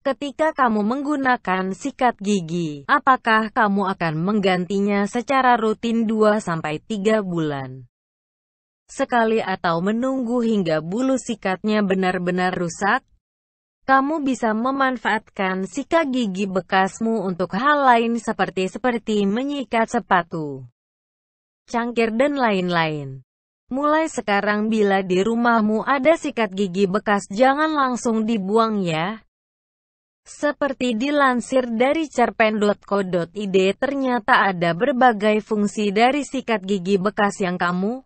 Ketika kamu menggunakan sikat gigi, apakah kamu akan menggantinya secara rutin 2-3 bulan? Sekali atau menunggu hingga bulu sikatnya benar-benar rusak? Kamu bisa memanfaatkan sikat gigi bekasmu untuk hal lain seperti seperti menyikat sepatu, cangkir dan lain-lain. Mulai sekarang bila di rumahmu ada sikat gigi bekas jangan langsung dibuang ya. Seperti dilansir dari cerpen.co.id ternyata ada berbagai fungsi dari sikat gigi bekas yang kamu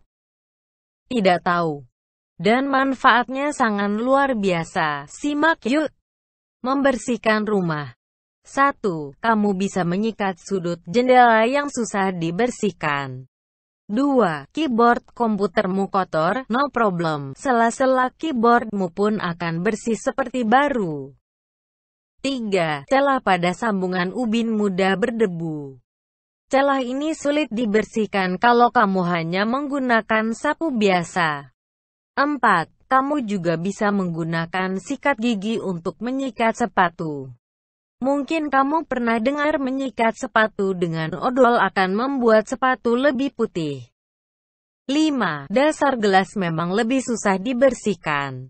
tidak tahu. Dan manfaatnya sangat luar biasa. Simak yuk. Membersihkan rumah. 1. Kamu bisa menyikat sudut jendela yang susah dibersihkan. 2. Keyboard komputermu kotor, no problem. Sela-sela keyboardmu pun akan bersih seperti baru. 3. Celah pada sambungan ubin mudah berdebu. Celah ini sulit dibersihkan kalau kamu hanya menggunakan sapu biasa. 4. Kamu juga bisa menggunakan sikat gigi untuk menyikat sepatu. Mungkin kamu pernah dengar menyikat sepatu dengan odol akan membuat sepatu lebih putih. 5. Dasar gelas memang lebih susah dibersihkan.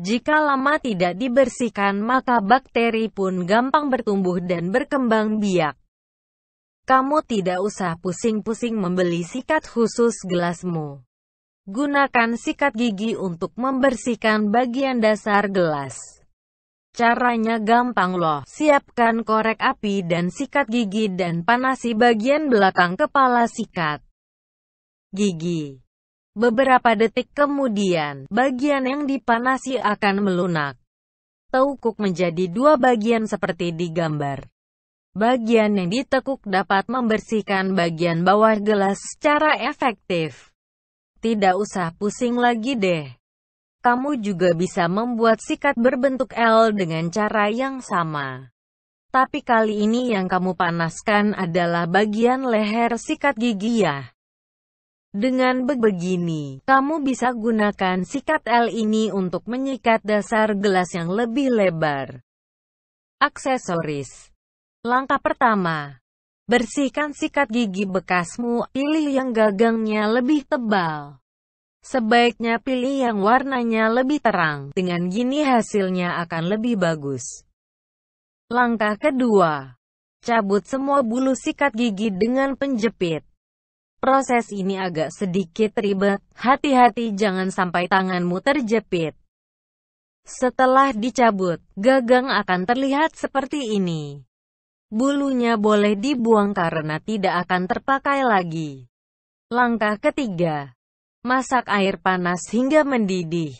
Jika lama tidak dibersihkan maka bakteri pun gampang bertumbuh dan berkembang biak. Kamu tidak usah pusing-pusing membeli sikat khusus gelasmu. Gunakan sikat gigi untuk membersihkan bagian dasar gelas. Caranya gampang loh, siapkan korek api dan sikat gigi dan panasi bagian belakang kepala sikat gigi. Beberapa detik kemudian, bagian yang dipanasi akan melunak. Tekuk menjadi dua bagian seperti di gambar. Bagian yang ditekuk dapat membersihkan bagian bawah gelas secara efektif. Tidak usah pusing lagi deh. Kamu juga bisa membuat sikat berbentuk L dengan cara yang sama. Tapi kali ini yang kamu panaskan adalah bagian leher sikat gigi ya. Dengan begini, kamu bisa gunakan sikat L ini untuk menyikat dasar gelas yang lebih lebar. Aksesoris Langkah pertama Bersihkan sikat gigi bekasmu, pilih yang gagangnya lebih tebal. Sebaiknya pilih yang warnanya lebih terang, dengan gini hasilnya akan lebih bagus. Langkah kedua Cabut semua bulu sikat gigi dengan penjepit. Proses ini agak sedikit ribet, hati-hati jangan sampai tanganmu terjepit. Setelah dicabut, gagang akan terlihat seperti ini. Bulunya boleh dibuang karena tidak akan terpakai lagi. Langkah ketiga, masak air panas hingga mendidih.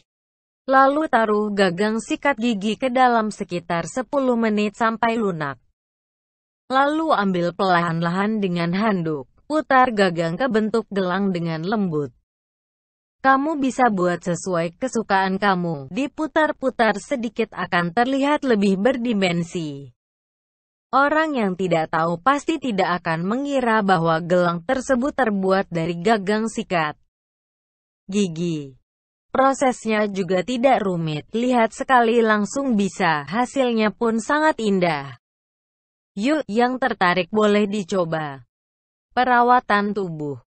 Lalu taruh gagang sikat gigi ke dalam sekitar 10 menit sampai lunak. Lalu ambil pelahan lahan dengan handuk. Putar gagang ke bentuk gelang dengan lembut. Kamu bisa buat sesuai kesukaan kamu. Diputar-putar sedikit akan terlihat lebih berdimensi. Orang yang tidak tahu pasti tidak akan mengira bahwa gelang tersebut terbuat dari gagang sikat gigi. Prosesnya juga tidak rumit, lihat sekali langsung bisa, hasilnya pun sangat indah. Yuk, yang tertarik boleh dicoba. Perawatan tubuh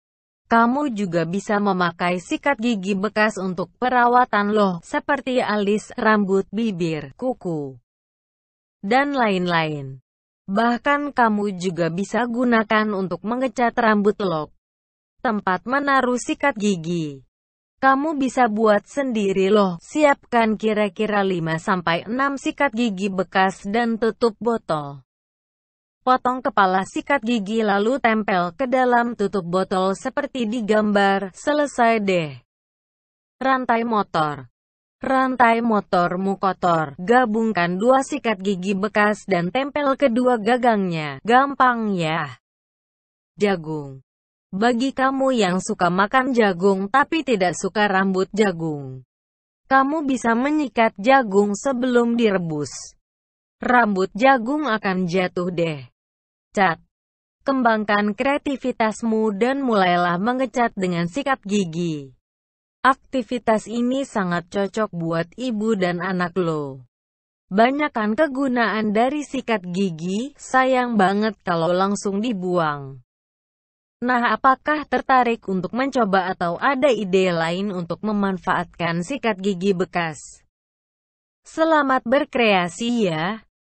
kamu juga bisa memakai sikat gigi bekas untuk perawatan loh, seperti alis, rambut, bibir, kuku, dan lain-lain. Bahkan kamu juga bisa gunakan untuk mengecat rambut lok. Tempat menaruh sikat gigi. Kamu bisa buat sendiri loh. Siapkan kira-kira 5-6 sikat gigi bekas dan tutup botol. Potong kepala sikat gigi lalu tempel ke dalam tutup botol seperti di gambar, selesai deh. Rantai motor Rantai motormu kotor, gabungkan dua sikat gigi bekas dan tempel kedua gagangnya, gampang ya. Jagung Bagi kamu yang suka makan jagung tapi tidak suka rambut jagung, kamu bisa menyikat jagung sebelum direbus. Rambut jagung akan jatuh deh cat. Kembangkan kreativitasmu dan mulailah mengecat dengan sikat gigi. Aktivitas ini sangat cocok buat ibu dan anak lo. Banyakan kegunaan dari sikat gigi, sayang banget kalau langsung dibuang. Nah apakah tertarik untuk mencoba atau ada ide lain untuk memanfaatkan sikat gigi bekas? Selamat berkreasi ya!